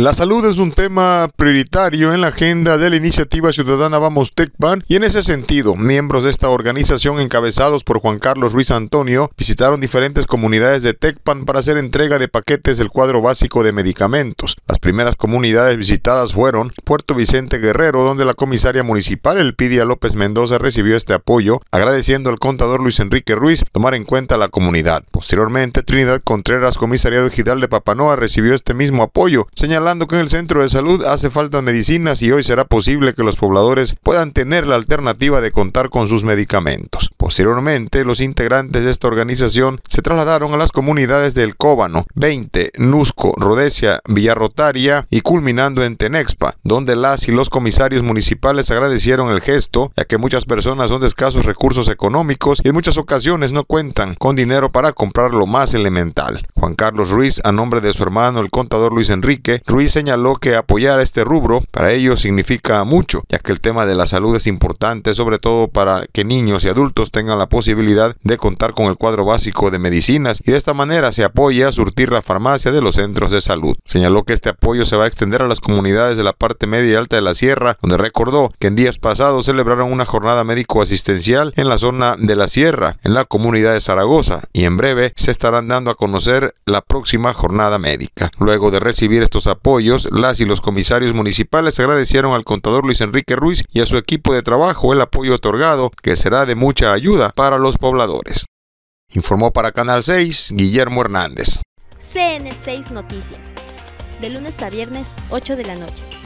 La salud es un tema prioritario en la agenda de la iniciativa ciudadana Vamos Tecpan y en ese sentido, miembros de esta organización encabezados por Juan Carlos Ruiz Antonio visitaron diferentes comunidades de Tecpan para hacer entrega de paquetes del cuadro básico de medicamentos. Las primeras comunidades visitadas fueron Puerto Vicente Guerrero, donde la comisaria municipal Elpidia López Mendoza recibió este apoyo, agradeciendo al contador Luis Enrique Ruiz tomar en cuenta la comunidad. Posteriormente, Trinidad Contreras, comisariado Digital de Papanoa, recibió este mismo apoyo, señalando que en el centro de salud hace falta medicinas y hoy será posible que los pobladores puedan tener la alternativa de contar con sus medicamentos. Posteriormente, los integrantes de esta organización se trasladaron a las comunidades del Cóbano, 20, Nusco, Rodesia, Villarrotaria y culminando en Tenexpa, donde las y los comisarios municipales agradecieron el gesto, ya que muchas personas son de escasos recursos económicos y en muchas ocasiones no cuentan con dinero para comprar lo más elemental. Juan Carlos Ruiz, a nombre de su hermano el contador Luis Enrique, Ruiz Ruiz señaló que apoyar este rubro para ellos significa mucho, ya que el tema de la salud es importante, sobre todo para que niños y adultos tengan la posibilidad de contar con el cuadro básico de medicinas y de esta manera se apoya a surtir la farmacia de los centros de salud. Señaló que este apoyo se va a extender a las comunidades de la parte media y alta de la sierra, donde recordó que en días pasados celebraron una jornada médico-asistencial en la zona de la sierra, en la comunidad de Zaragoza, y en breve se estarán dando a conocer la próxima jornada médica. Luego de recibir estos apoyos, las y los comisarios municipales agradecieron al contador Luis Enrique Ruiz y a su equipo de trabajo el apoyo otorgado, que será de mucha ayuda para los pobladores. Informó para Canal 6 Guillermo Hernández. CN6 Noticias, de lunes a viernes, 8 de la noche.